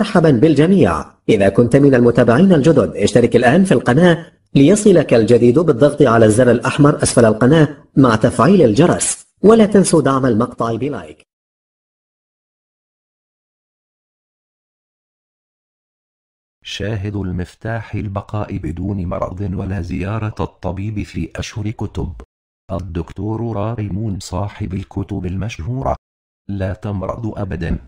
مرحبا بالجميع إذا كنت من المتابعين الجدد اشترك الآن في القناة ليصلك الجديد بالضغط على الزر الأحمر أسفل القناة مع تفعيل الجرس ولا تنسوا دعم المقطع بلايك شاهد المفتاح البقاء بدون مرض ولا زيارة الطبيب في أشهر كتب الدكتور راريمون صاحب الكتب المشهورة لا تمرض أبدا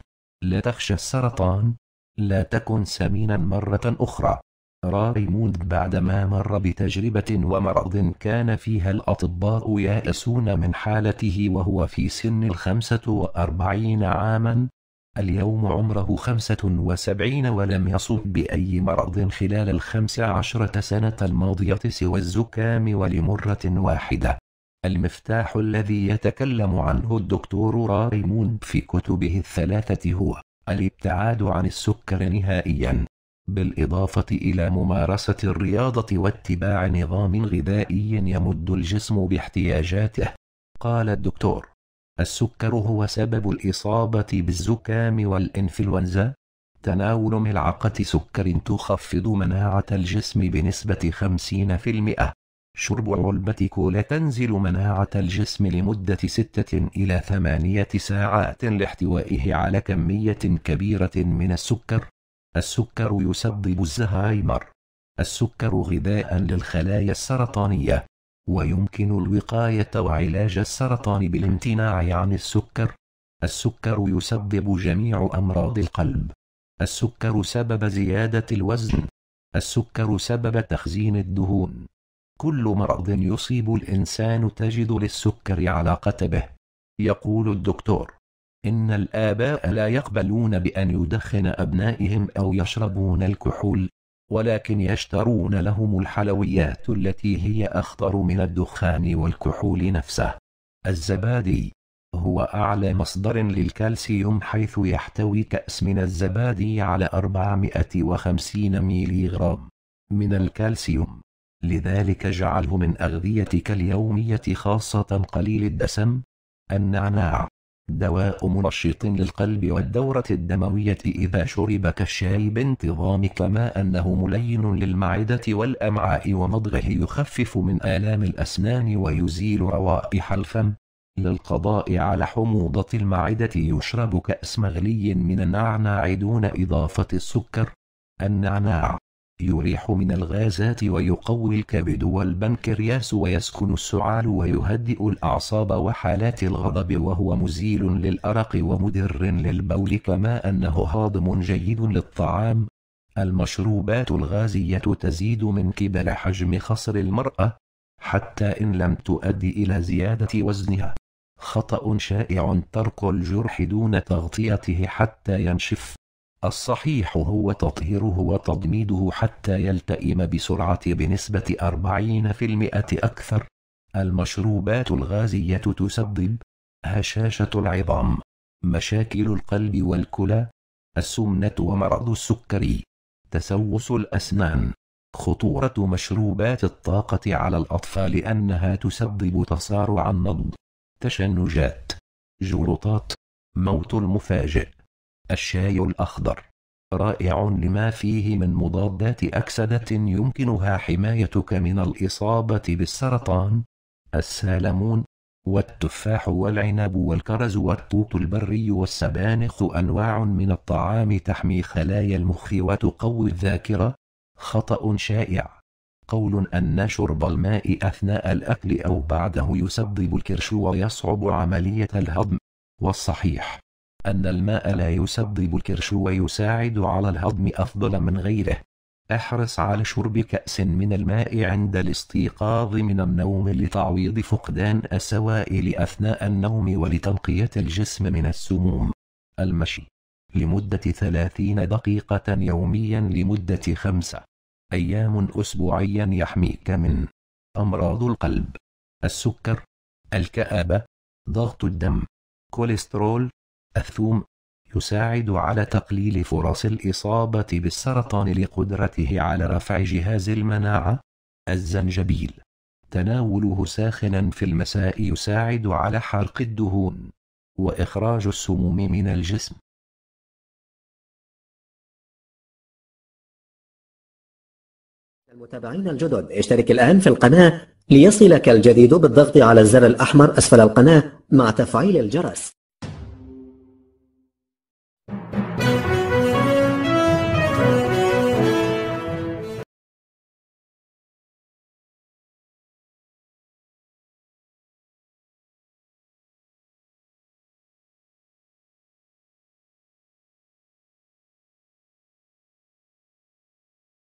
لا تخشى السرطان لا تكن سمينا مرة أخرى نرى ريموند بعدما مر بتجربة ومرض كان فيها الأطباء يائسون من حالته وهو في سن الخمسة وأربعين عاما اليوم عمره خمسة وسبعين ولم يصب بأي مرض خلال الخمس عشرة سنة الماضية سوى الزكام ولمرة واحدة المفتاح الذي يتكلم عنه الدكتور راريموند في كتبه الثلاثة هو الابتعاد عن السكر نهائيا بالإضافة إلى ممارسة الرياضة واتباع نظام غذائي يمد الجسم باحتياجاته قال الدكتور السكر هو سبب الإصابة بالزكام والإنفلونزا تناول ملعقة سكر تخفض مناعة الجسم بنسبة 50% شرب علبة كولا تنزل مناعة الجسم لمدة ستة إلى ثمانية ساعات لاحتوائه على كمية كبيرة من السكر السكر يسبب الزهايمر السكر غذاء للخلايا السرطانية ويمكن الوقاية وعلاج السرطان بالامتناع عن السكر السكر يسبب جميع أمراض القلب السكر سبب زيادة الوزن السكر سبب تخزين الدهون كل مرض يصيب الإنسان تجد للسكر علاقة به يقول الدكتور إن الآباء لا يقبلون بأن يدخن أبنائهم أو يشربون الكحول ولكن يشترون لهم الحلويات التي هي أخطر من الدخان والكحول نفسه الزبادي هو أعلى مصدر للكالسيوم حيث يحتوي كأس من الزبادي على 450 ميلي غرام من الكالسيوم لذلك جعله من أغذيتك اليومية خاصة قليل الدسم النعناع دواء منشط للقلب والدورة الدموية إذا شرب كالشاي بانتظام كما أنه ملين للمعدة والأمعاء ومضغه يخفف من آلام الأسنان ويزيل روائح الفم للقضاء على حموضة المعدة يشرب كأس مغلي من النعناع دون إضافة السكر النعناع يريح من الغازات ويقوي الكبد والبنكرياس ويسكن السعال ويهدئ الأعصاب وحالات الغضب وهو مزيل للأرق ومدر للبول كما أنه هاضم جيد للطعام المشروبات الغازية تزيد من كبل حجم خصر المرأة حتى إن لم تؤدي إلى زيادة وزنها خطأ شائع ترك الجرح دون تغطيته حتى ينشف الصحيح هو تطهيره وتضميده حتى يلتئم بسرعة بنسبة 40% أكثر المشروبات الغازية تسبب هشاشة العظام مشاكل القلب والكلى السمنة ومرض السكري تسوس الأسنان خطورة مشروبات الطاقة على الأطفال أنها تسبب تصارع النبض تشنجات جلطات موت المفاجئ الشاي الأخضر رائع لما فيه من مضادات أكسدة يمكنها حمايتك من الإصابة بالسرطان السالمون والتفاح والعنب والكرز والتوت البري والسبانخ أنواع من الطعام تحمي خلايا المخ وتقوي الذاكرة خطأ شائع قول أن شرب الماء أثناء الأكل أو بعده يسبب الكرش ويصعب عملية الهضم والصحيح أن الماء لا يسبب الكرش ويساعد على الهضم أفضل من غيره احرص على شرب كأس من الماء عند الاستيقاظ من النوم لتعويض فقدان السوائل أثناء النوم ولتنقية الجسم من السموم المشي لمدة 30 دقيقة يوميا لمدة خمسة أيام أسبوعيا يحميك من أمراض القلب السكر الكآبة ضغط الدم كوليسترول الثوم يساعد على تقليل فرص الإصابة بالسرطان لقدرته على رفع جهاز المناعة الزنجبيل تناوله ساخنا في المساء يساعد على حرق الدهون وإخراج السموم من الجسم المتابعين الجدد اشترك الآن في القناة ليصلك الجديد بالضغط على الزر الأحمر أسفل القناة مع تفعيل الجرس thank you